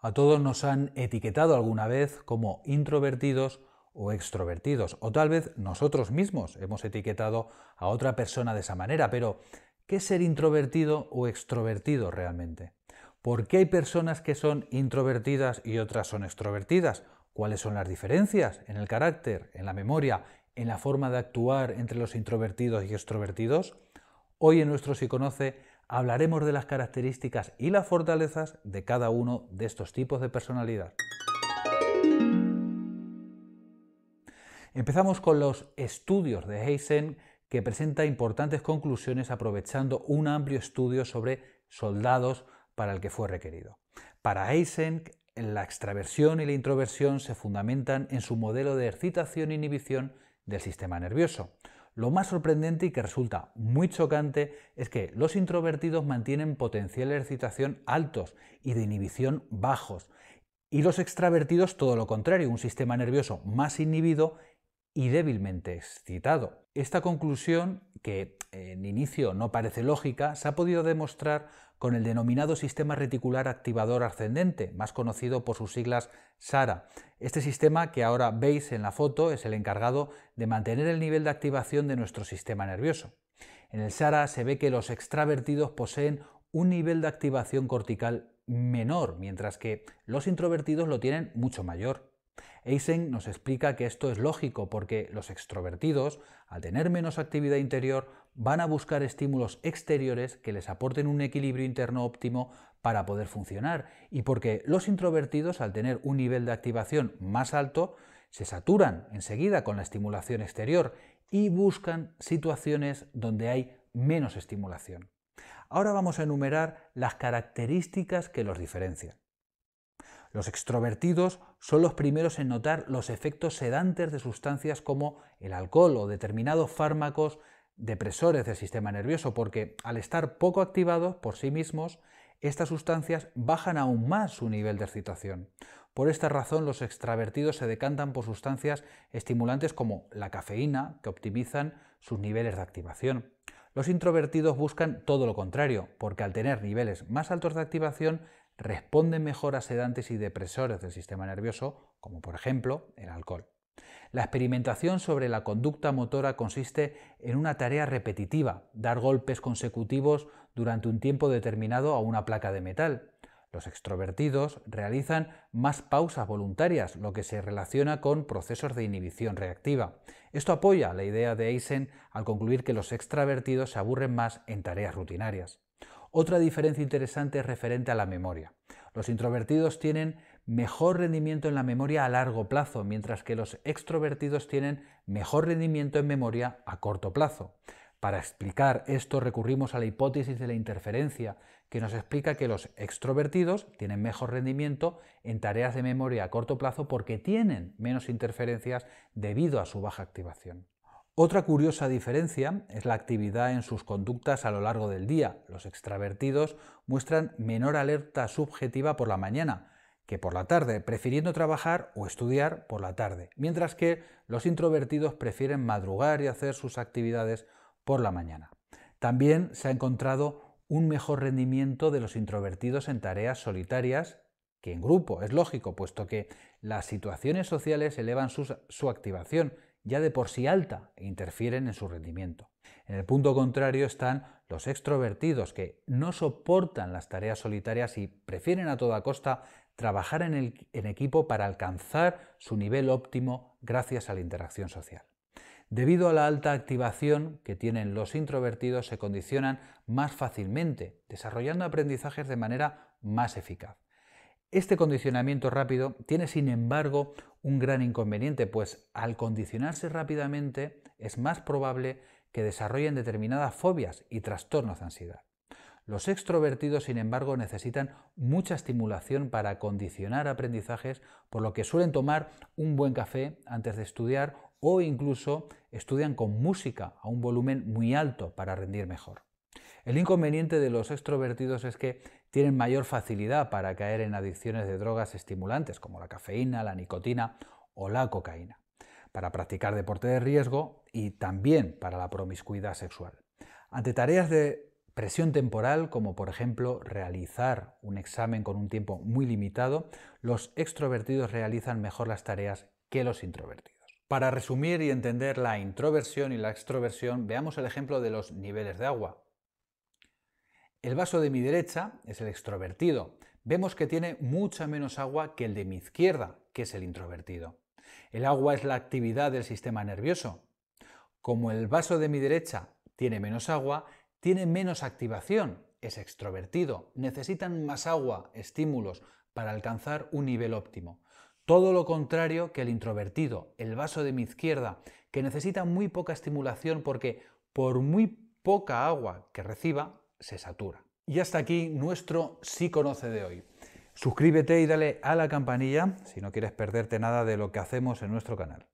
A todos nos han etiquetado alguna vez como introvertidos o extrovertidos, o tal vez nosotros mismos hemos etiquetado a otra persona de esa manera, pero ¿qué es ser introvertido o extrovertido realmente? ¿Por qué hay personas que son introvertidas y otras son extrovertidas? ¿Cuáles son las diferencias en el carácter, en la memoria, en la forma de actuar entre los introvertidos y extrovertidos? Hoy en nuestro Si Conoce hablaremos de las características y las fortalezas de cada uno de estos tipos de personalidad. Empezamos con los estudios de Heisen, que presenta importantes conclusiones aprovechando un amplio estudio sobre soldados para el que fue requerido. Para Heisen, la extraversión y la introversión se fundamentan en su modelo de excitación-inhibición e del sistema nervioso. Lo más sorprendente y que resulta muy chocante es que los introvertidos mantienen potencial de excitación altos y de inhibición bajos, y los extravertidos todo lo contrario, un sistema nervioso más inhibido y débilmente excitado. Esta conclusión, que en inicio no parece lógica, se ha podido demostrar con el denominado sistema reticular activador ascendente, más conocido por sus siglas SARA. Este sistema que ahora veis en la foto es el encargado de mantener el nivel de activación de nuestro sistema nervioso. En el SARA se ve que los extravertidos poseen un nivel de activación cortical menor, mientras que los introvertidos lo tienen mucho mayor. Eisen nos explica que esto es lógico porque los extrovertidos, al tener menos actividad interior, van a buscar estímulos exteriores que les aporten un equilibrio interno óptimo para poder funcionar y porque los introvertidos, al tener un nivel de activación más alto, se saturan enseguida con la estimulación exterior y buscan situaciones donde hay menos estimulación. Ahora vamos a enumerar las características que los diferencian. Los extrovertidos son los primeros en notar los efectos sedantes de sustancias como el alcohol o determinados fármacos depresores del sistema nervioso, porque al estar poco activados por sí mismos, estas sustancias bajan aún más su nivel de excitación. Por esta razón, los extravertidos se decantan por sustancias estimulantes como la cafeína, que optimizan sus niveles de activación. Los introvertidos buscan todo lo contrario, porque al tener niveles más altos de activación responden mejor a sedantes y depresores del sistema nervioso, como por ejemplo el alcohol. La experimentación sobre la conducta motora consiste en una tarea repetitiva, dar golpes consecutivos durante un tiempo determinado a una placa de metal. Los extrovertidos realizan más pausas voluntarias, lo que se relaciona con procesos de inhibición reactiva. Esto apoya la idea de Eisen al concluir que los extravertidos se aburren más en tareas rutinarias. Otra diferencia interesante es referente a la memoria. Los introvertidos tienen mejor rendimiento en la memoria a largo plazo, mientras que los extrovertidos tienen mejor rendimiento en memoria a corto plazo. Para explicar esto recurrimos a la hipótesis de la interferencia, que nos explica que los extrovertidos tienen mejor rendimiento en tareas de memoria a corto plazo porque tienen menos interferencias debido a su baja activación. Otra curiosa diferencia es la actividad en sus conductas a lo largo del día. Los extravertidos muestran menor alerta subjetiva por la mañana que por la tarde, prefiriendo trabajar o estudiar por la tarde, mientras que los introvertidos prefieren madrugar y hacer sus actividades por la mañana. También se ha encontrado un mejor rendimiento de los introvertidos en tareas solitarias que en grupo. Es lógico, puesto que las situaciones sociales elevan su, su activación ya de por sí alta e interfieren en su rendimiento. En el punto contrario están los extrovertidos que no soportan las tareas solitarias y prefieren a toda costa trabajar en, equipo para alcanzar su nivel óptimo gracias a la interacción social. Debido a la alta activación que tienen los introvertidos, se condicionan más fácilmente, desarrollando aprendizajes de manera más eficaz. Este condicionamiento rápido tiene, sin embargo, un gran inconveniente, pues al condicionarse rápidamente es más probable que desarrollen determinadas fobias y trastornos de ansiedad. Los extrovertidos, sin embargo, necesitan mucha estimulación para condicionar aprendizajes, por lo que suelen tomar un buen café antes de estudiar o incluso estudian con música a un volumen muy alto para rendir mejor. El inconveniente de los extrovertidos es que tienen mayor facilidad para caer en adicciones de drogas estimulantes como la cafeína, la nicotina o la cocaína, para practicar deporte de riesgo y también para la promiscuidad sexual. Ante tareas de presión temporal, como por ejemplo realizar un examen con un tiempo muy limitado, los extrovertidos realizan mejor las tareas que los introvertidos. Para resumir y entender la introversión y la extroversión, veamos el ejemplo de los niveles de agua. El vaso de mi derecha es el extrovertido. Vemos que tiene mucha menos agua que el de mi izquierda, que es el introvertido. El agua es la actividad del sistema nervioso. Como el vaso de mi derecha tiene menos agua, tiene menos activación, es extrovertido, necesitan más agua, estímulos, para alcanzar un nivel óptimo. Todo lo contrario que el introvertido, el vaso de mi izquierda, que necesita muy poca estimulación porque por muy poca agua que reciba, se satura. Y hasta aquí nuestro Sí Conoce de hoy. Suscríbete y dale a la campanilla si no quieres perderte nada de lo que hacemos en nuestro canal.